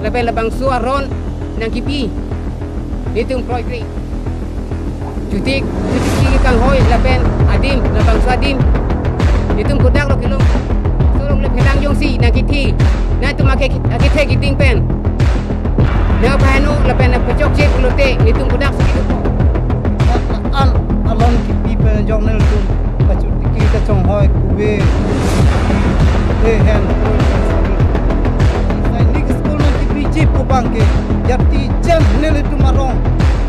lebih lebang su aron nang kipi itu employ kri Jutik jutik kiri kan hoi lepen adim lebang su adim itu kudak lo kilo turung lebih kelang jong si nang kiti nang tu makai kita kiting pen nang panu lepen nang pecok cip lo te itu kudak si kilo al alon kipi pen jong nel tu pecuk kiri kang hoi kubi Hey, hand. tangke ya ti jen nele tu marong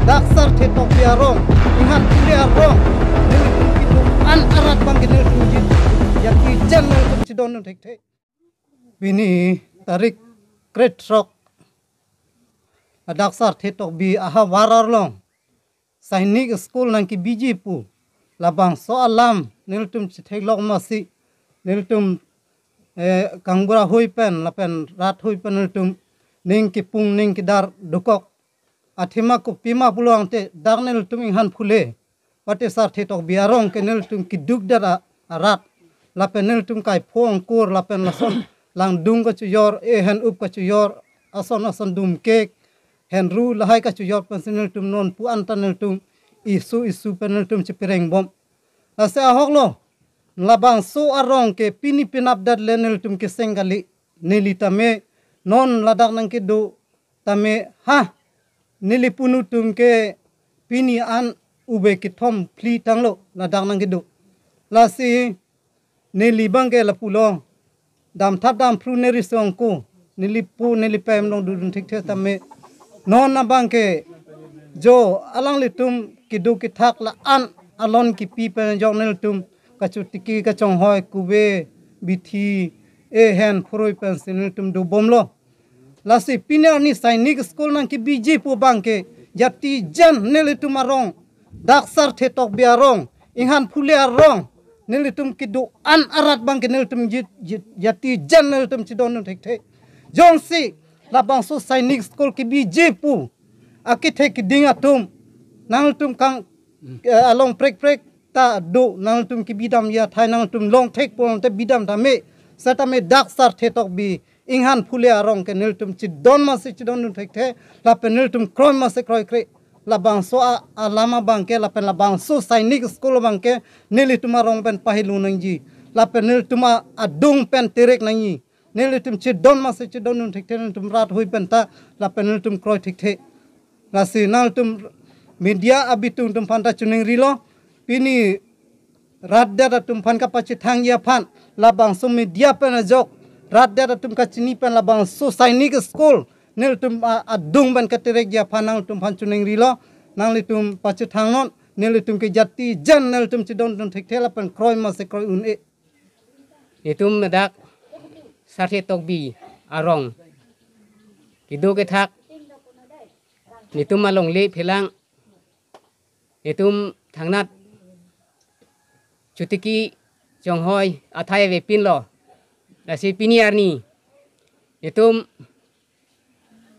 daksar te to piarong ingan kule arong nele tu an arat bangke nele tu jin ya ti jen nele tu cidon tek tek bini tarik kret sok daksar te to bi aha warar long sainik school nang biji pu, labang so alam nele tum chithek lok masi nele tum kanggura hui pen lapen rat hui pen nele tum ning ki pung ning ki dar dukok athima ku pima puluang te darnel tuming han phule pate sar the tok biarong ke nel tum ki duk dar rat lapen nel tum kai phong kur lapen lason lang dung ka chu yor e hen up ka chu yor ason ason dum ke hen ru lahai ka chu yor pensinel tum non pu nel tum isu isu penel tum chi pireng bom ase ahok lo labang su arong ke pini pinap dar nel tum ke sengali nelita me non ladak nang kidu tame ha nilipunu tum ke pini an ube kithom phli tanglo ladak nang kidu lasi nilibang ke lapulo dam thap dam phru neri song ko nilipu nilipem long dudun thik the tame non na bang ke jo alang litum kidu ki thak la an alon ki pi pen jong nel tum kachu tiki ka chong hoi kube bithi ए हेन फुरुइ पेंसिल निटम दु बोमलो लासि पिनार नि साइनिक स्कूल नांकि बीजेपी बांके जाति जन नेलिटुम रong दाक्सार थेटक बिया rong inghan fulia rong tum ki du an arat bangke nelitum jati jan tum chi don thek thek jong si la bang so sainik school ki bjpu aki thek dinga tum nangtum kang along prek prek ta do tum ki bidam ya thai tum long thek pom te bidam ta me setami dak sar tok bi inghan pule arong ke niltum chidon ma si chidon nu thek the la pe niltum kroy ma se kroy kri la bang so alama bang ke la pe la bang so sainik school bang ke nili tum rong pen pahilu nang ji la pe nil tuma adung pen terek nang ji nili tum cedon ma se chidon nu thek tum rat hui pen ta la pe nil tum kroy thek the la si nal tum media abitung tum phanta chuning rilo pini radda dada tum phan ka ya labang sumi dia pan jok radda da tum ka pan labang su sainik school nel tum adung pan ka tere pan nang tum pan chuning rilo nang li tum pachi thang non nel tum ke jati jan nel tum cidon don tum thik thela pan kroy ma se kroi un e ni tum tok bi arong kidu ke tak ni tum le pelang. ni tum cutiki jonghoi athaya ve pin lo lasi pini arni itum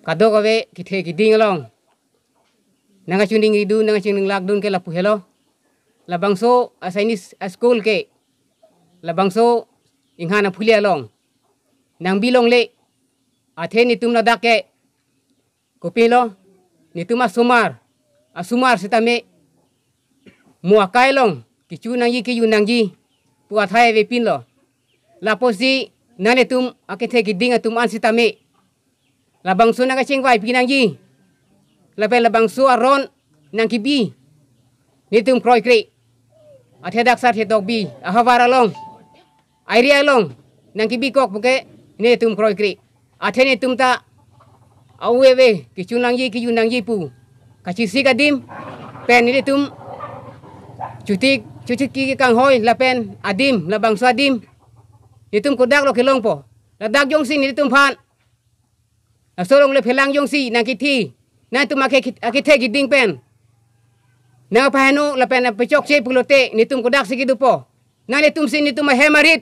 kado kove kite kiding long nanga chunding ridu nanga chunding lakdun ke lapu helo labangso asainis askul ke labangso inghana phulia long nang bilong le athe ni tum ladak ke kopilo ni tum sumar asumar sitame muakai long ki chu nang yi ki nang ve pin lo la posi nane tum ake te ki tum an sitame la bangsu nang cheng vai pinang ji la pe la bangsu aron nang ki bi ni tum kroi kre athe dak sar the dok bi ahawara long airia long nang ki bi kok buke ni tum kroi a te ni tum ta awewe ki chu nang ji ki nang pu kachi si kadim pen ni tum chutik ชุชุกีกังหอยลาเป็นอดีมลาบางสวัดีมยี่ตุ้มกุดักเเราโียิลงปอลาดักยงซีนี่ตุ้มพันละโซลงเลยเพลังยงซีนังกิทีนั่นตุ้มมาเคอากิเทกิดิงเป็นนัยอภัยนุละเป็นไปชกเชฟปุโเตนี่ตุ้มกุดักสิกิดูปอนั่นี่ตุ้มซีนี่ตุ้มมาเฮมาริด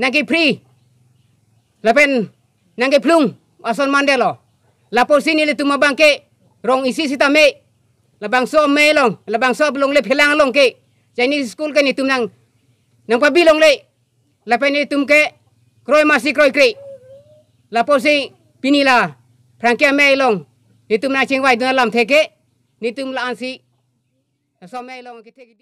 นังกิฟรีลาเป็นนังกิพลุงอาซอนมันเดลอละปูซีนี่ละตุ้มมาบังเกรองอิสิสิตาเมย์ลาบางโซเมย์ลงลาบางโซปลงเลยเพลังลงเก Chinese school kan itum nang nang pabilong le lapan itu ke kroy masih kroy kri lapo si pinila frankia meilong itum na cingwai dunalam teke nitum la ansi so meilong ke teke